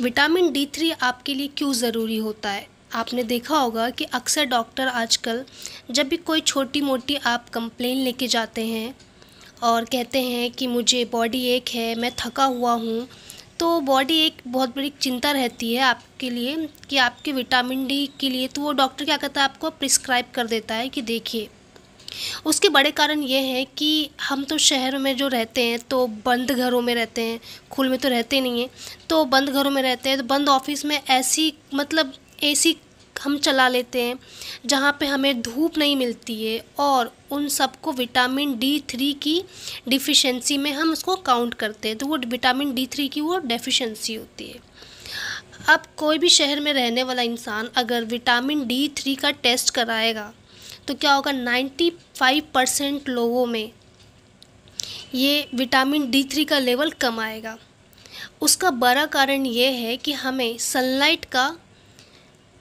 vitamin D three आपके लिए क्यों ज़रूरी होता है आपने देखा होगा कि अक्सर डॉक्टर आजकल जब भी कोई छोटी मोटी आप कंप्लेन लेके जाते हैं और कहते हैं कि मुझे बॉडी एक है मैं थका हुआ हूँ तो बॉडी एक बहुत बड़ी चिंता रहती है आपके लिए कि आपके विटामिन डी के लिए तो वो डॉक्टर क्या करता है आपको प्रिस्क्राइब कर देता है कि देखिए उसके बड़े कारण ये है कि हम तो शहरों में जो रहते हैं तो बंद घरों में रहते हैं खुल में तो रहते नहीं हैं तो बंद घरों में रहते हैं तो बंद ऑफिस में ऐसी मतलब ऐसी हम चला लेते हैं जहाँ पे हमें धूप नहीं मिलती है और उन सबको विटामिन डी थ्री की डिफिशेंसी में हम उसको काउंट करते हैं तो वो विटामिन डी थ्री की वो डेफिशेंसी होती है अब कोई भी शहर में रहने वाला इंसान अगर विटामिन डी थ्री का टेस्ट कराएगा तो क्या होगा 95 परसेंट लोगों में ये विटामिन डी थ्री का लेवल कम आएगा उसका बड़ा कारण ये है कि हमें सनलाइट का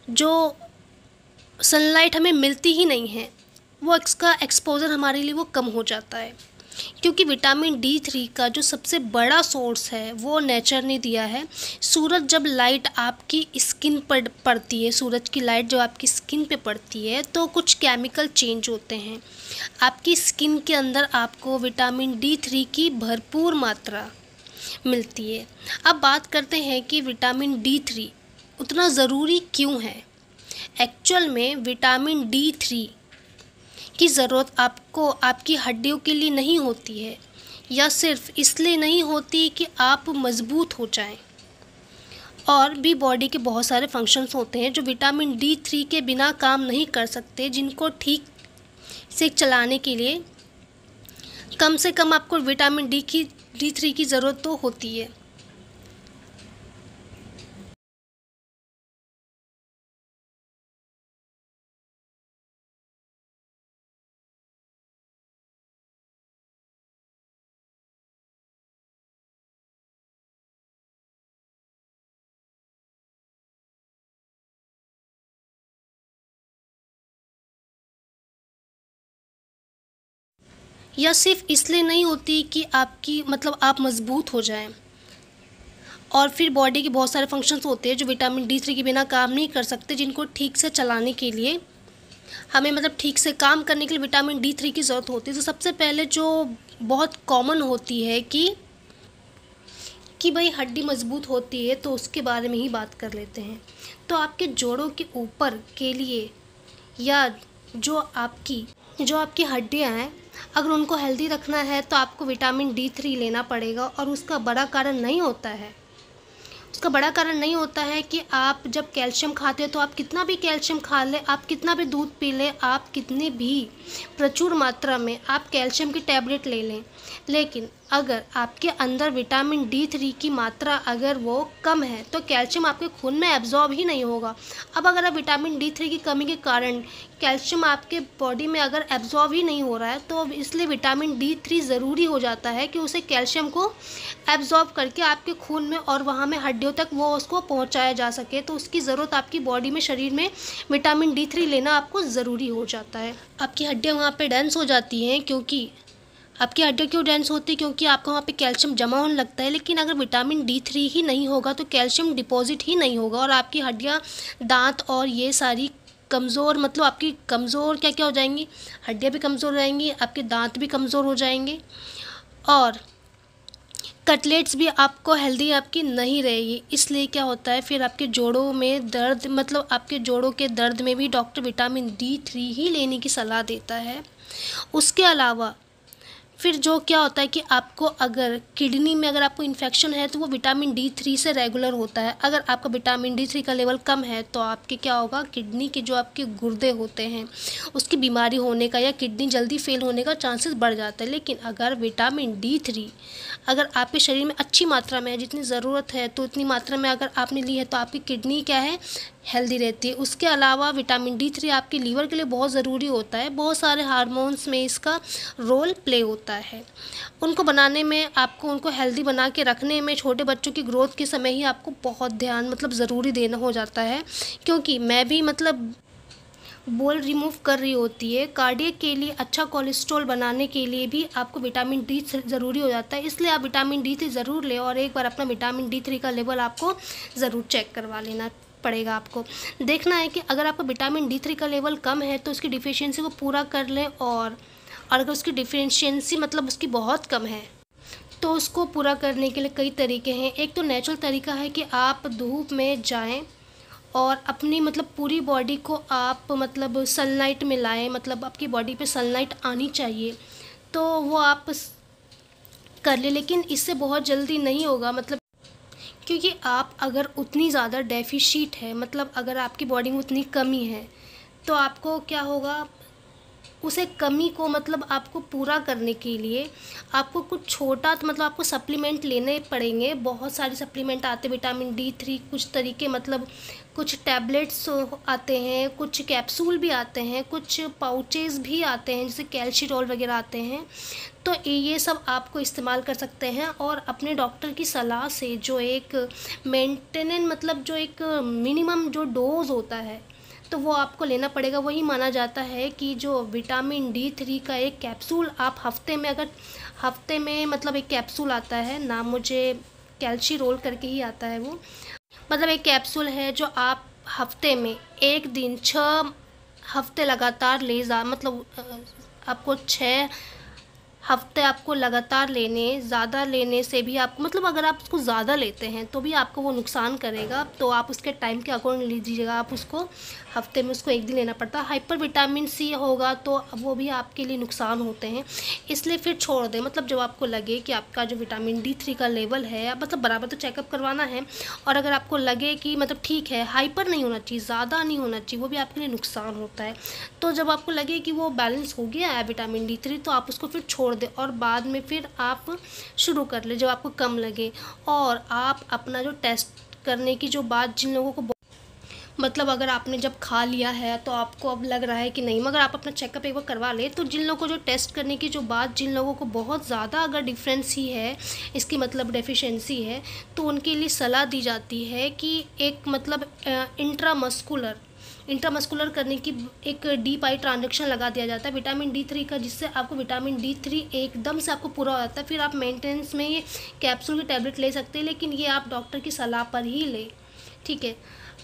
जो सनलाइट हमें मिलती ही नहीं है वो इसका एक्सपोज़र हमारे लिए वो कम हो जाता है क्योंकि विटामिन डी थ्री का जो सबसे बड़ा सोर्स है वो नेचर ने दिया है सूरज जब लाइट आपकी स्किन पर पड़ती है सूरज की लाइट जब आपकी स्किन पे पड़ती है तो कुछ केमिकल चेंज होते हैं आपकी स्किन के अंदर आपको विटामिन डी थ्री की भरपूर मात्रा मिलती है अब बात करते हैं कि विटामिन डी थ्री उतना ज़रूरी क्यों है एक्चुअल में विटामिन डी थ्री की ज़रूरत आपको आपकी हड्डियों के लिए नहीं होती है या सिर्फ इसलिए नहीं होती कि आप मज़बूत हो जाएं और भी बॉडी के बहुत सारे फंक्शंस होते हैं जो विटामिन डी थ्री के बिना काम नहीं कर सकते जिनको ठीक से चलाने के लिए कम से कम आपको विटामिन डी की डी थ्री की ज़रूरत तो होती है या सिर्फ इसलिए नहीं होती कि आपकी मतलब आप मजबूत हो जाएं और फिर बॉडी के बहुत सारे फंक्शंस होते हैं जो विटामिन डी थ्री के बिना काम नहीं कर सकते जिनको ठीक से चलाने के लिए हमें मतलब ठीक से काम करने के लिए विटामिन डी थ्री की ज़रूरत होती है तो सबसे पहले जो बहुत कॉमन होती है कि कि भाई हड्डी मजबूत होती है तो उसके बारे में ही बात कर लेते हैं तो आपके जोड़ों के ऊपर के लिए या जो आपकी जो आपकी हड्डियाँ हैं अगर उनको हेल्दी रखना है तो आपको विटामिन डी थ्री लेना पड़ेगा और उसका बड़ा कारण नहीं होता है उसका बड़ा कारण नहीं होता है कि आप जब कैल्शियम खाते हो तो आप कितना भी कैल्शियम खा लें आप कितना भी दूध पी लें आप कितने भी प्रचुर मात्रा में आप कैल्शियम की टैबलेट ले लें लेकिन अगर आपके अंदर विटामिन डी थ्री की मात्रा अगर वो कम है तो कैल्शियम आपके खून में एब्जॉर्ब ही नहीं होगा अब अगर आप विटामिन डी थ्री की कमी के कारण कैल्शियम आपके बॉडी में अगर एब्जॉर्ब ही नहीं हो रहा है तो इसलिए विटामिन डी थ्री ज़रूरी हो जाता है कि उसे कैल्शियम को एब्जॉर्ब करके आपके खून में और वहाँ में हड्डियों तक वो उसको पहुँचाया जा सके तो उसकी ज़रूरत आपकी बॉडी में शरीर में विटामिन डी थ्री लेना आपको ज़रूरी हो जाता है आपकी हड्डियाँ वहाँ पर डेंस हो जाती हैं क्योंकि आपकी हड्डियाँ क्यों डेंस होती है क्योंकि आपका वहाँ पे कैल्शियम जमा होने लगता है लेकिन अगर विटामिन डी थ्री ही नहीं होगा तो कैल्शियम डिपॉजिट ही नहीं होगा और आपकी हड्डियाँ दांत और ये सारी कमज़ोर मतलब आपकी कमज़ोर क्या क्या हो जाएंगी हड्डियाँ भी कमज़ोर रहेंगी आपके दांत भी कमज़ोर हो जाएंगे और कटलेट्स भी आपको हेल्दी आपकी नहीं रहेगी इसलिए क्या होता है फिर आपके जोड़ों में दर्द मतलब आपके जोड़ों के दर्द में भी डॉक्टर विटामिन डी थ्री ही लेने की सलाह देता है उसके अलावा फिर जो क्या होता है कि आपको अगर किडनी में अगर आपको इन्फेक्शन है तो वो विटामिन डी थ्री से रेगुलर होता है अगर आपका विटामिन डी थ्री का लेवल कम है तो आपके क्या होगा किडनी के जो आपके गुर्दे होते हैं उसकी बीमारी होने का या किडनी जल्दी फेल होने का चांसेस बढ़ जाता है लेकिन अगर विटामिन डी थ्री अगर आपके शरीर में अच्छी मात्रा में है जितनी ज़रूरत है तो उतनी मात्रा में अगर आपने ली है तो आपकी किडनी क्या है हेल्दी रहती है उसके अलावा विटामिन डी थ्री आपके लीवर के लिए बहुत ज़रूरी होता है बहुत सारे हार्मोन्स में इसका रोल प्ले होता है उनको बनाने में आपको उनको हेल्दी बना के रखने में छोटे बच्चों की ग्रोथ के समय ही आपको बहुत ध्यान मतलब ज़रूरी देना हो जाता है क्योंकि मैं भी मतलब बोल रिमूव कर रही होती है कार्डियक के लिए अच्छा कोलेस्ट्रॉल बनाने के लिए भी आपको विटामिन डी ज़रूरी हो जाता है इसलिए आप विटामिन डी थ्री ज़रूर लें और एक बार अपना विटामिन डी थ्री का लेवल आपको ज़रूर चेक करवा लेना पड़ेगा आपको देखना है कि अगर आपका विटामिन डी थ्री का लेवल कम है तो उसकी डिफिशियंसी को पूरा कर लें और अगर उसकी डिफिशियंसी मतलब उसकी बहुत कम है तो उसको पूरा करने के लिए कई तरीके हैं एक तो नेचुरल तरीका है कि आप धूप में जाएं और अपनी मतलब पूरी बॉडी को आप मतलब सनलाइट में लाएं मतलब आपकी बॉडी पे सनलाइट आनी चाहिए तो वो आप कर लें लेकिन इससे बहुत जल्दी नहीं होगा मतलब क्योंकि आप अगर उतनी ज़्यादा डेफिशिट है मतलब अगर आपकी बॉडी में उतनी कमी है तो आपको क्या होगा उसे कमी को मतलब आपको पूरा करने के लिए आपको कुछ छोटा तो मतलब आपको सप्लीमेंट लेने पड़ेंगे बहुत सारे सप्लीमेंट आते विटामिन डी थ्री कुछ तरीके मतलब कुछ टैबलेट्स आते हैं कुछ कैप्सूल भी आते हैं कुछ पाउचेज़ भी आते हैं जैसे कैल्शीरोल वगैरह आते हैं तो ये सब आपको इस्तेमाल कर सकते हैं और अपने डॉक्टर की सलाह से जो एक मेंटेनेंस मतलब जो एक मिनिमम जो डोज़ होता है तो वो आपको लेना पड़ेगा वही माना जाता है कि जो विटामिन डी थ्री का एक कैप्सूल आप हफ्ते में अगर हफ्ते में मतलब एक कैप्सूल आता है ना मुझे कैल्शी रोल करके ही आता है वो मतलब एक कैप्सूल है जो आप हफ्ते में एक दिन छ हफ्ते लगातार ले जा मतलब आपको छः हफ्ते आपको लगातार लेने ज़्यादा लेने से भी आप मतलब अगर आप उसको ज़्यादा लेते हैं तो भी आपको वो नुकसान करेगा तो आप उसके टाइम के अकॉर्डिंग लीजिएगा आप उसको हफ्ते में उसको एक दिन लेना पड़ता है हाइपर विटामिन सी होगा तो वो भी आपके लिए नुकसान होते हैं इसलिए फिर छोड़ दें मतलब जब आपको लगे कि आपका जो विटामिन डी थ्री का लेवल है मतलब बराबर तो चेकअप करवाना है और अगर आपको लगे कि मतलब ठीक है हाइपर नहीं होना चाहिए ज़्यादा नहीं होना चाहिए वो भी आपके लिए नुकसान होता है तो जब आपको लगे कि वो बैलेंस हो गया है विटामिन डी थ्री तो आप उसको फिर छोड़ दें और बाद में फिर आप शुरू कर लें जब आपको कम लगे और आप अपना जो टेस्ट करने की जो बात जिन लोगों को मतलब अगर आपने जब खा लिया है तो आपको अब लग रहा है कि नहीं मगर आप अपना चेकअप एक बार करवा लें तो जिन लोगों को जो टेस्ट करने की जो बात जिन लोगों को बहुत ज़्यादा अगर डिफरेंस ही है इसकी मतलब डेफिशिएंसी है तो उनके लिए सलाह दी जाती है कि एक मतलब इंट्रामस्कुलर इंट्रामस्कुलर करने की एक डी पाई ट्रांजेक्शन लगा दिया जाता है विटामिन डी थ्री का जिससे आपको विटामिन डी थ्री एकदम से आपको पूरा हो जाता है फिर आप मेंटेनेंस में ये कैप्सूल की टैबलेट ले सकते हैं लेकिन ये आप डॉक्टर की सलाह पर ही लें ठीक है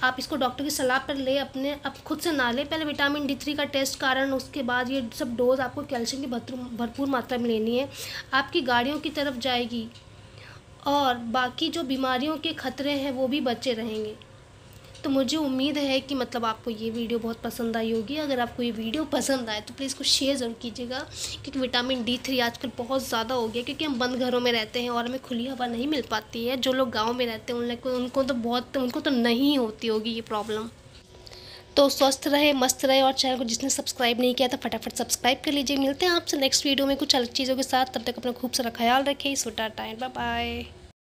आप इसको डॉक्टर की सलाह पर ले अपने अब खुद से ना लें पहले विटामिन डी थ्री का टेस्ट कारण उसके बाद ये सब डोज आपको कैल्शियम की भरपूर मात्रा में लेनी है आपकी गाड़ियों की तरफ जाएगी और बाकी जो बीमारियों के खतरे हैं वो भी बचे रहेंगे तो मुझे उम्मीद है कि मतलब आपको ये वीडियो बहुत पसंद आई होगी अगर आपको ये वीडियो पसंद आए तो प्लीज़ को शेयर ज़रूर कीजिएगा क्योंकि विटामिन डी थ्री आजकल बहुत ज़्यादा हो गया क्योंकि हम बंद घरों में रहते हैं और हमें खुली हवा नहीं मिल पाती है जो लोग गाँव में रहते हैं उनको तो बहुत उनको तो नहीं होती होगी ये प्रॉब्लम तो स्वस्थ रहे मस्त रहे और चैनल को जिसने सब्सक्राइब नहीं किया था फटाफट सब्सक्राइब कर लीजिए मिलते हैं आपसे नेक्स्ट वीडियो में कुछ अलग चीज़ों के साथ तब तक अपना खूब सारा ख्याल रखें सो टाटा बाय बाय